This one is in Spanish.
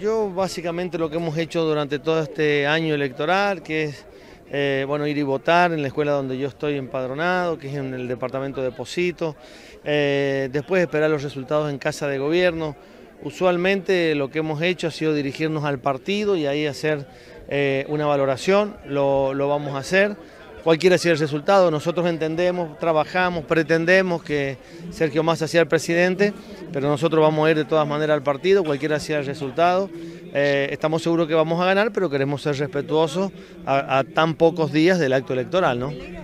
Yo básicamente lo que hemos hecho durante todo este año electoral, que es eh, bueno, ir y votar en la escuela donde yo estoy empadronado, que es en el departamento de Posito, eh, después esperar los resultados en casa de gobierno. Usualmente lo que hemos hecho ha sido dirigirnos al partido y ahí hacer eh, una valoración, lo vamos a hacer cualquiera sea el resultado. Nosotros entendemos, trabajamos, pretendemos que Sergio Massa sea el presidente, pero nosotros vamos a ir de todas maneras al partido, cualquiera sea el resultado. Eh, estamos seguros que vamos a ganar, pero queremos ser respetuosos a, tan pocos días del acto electoral, ¿no?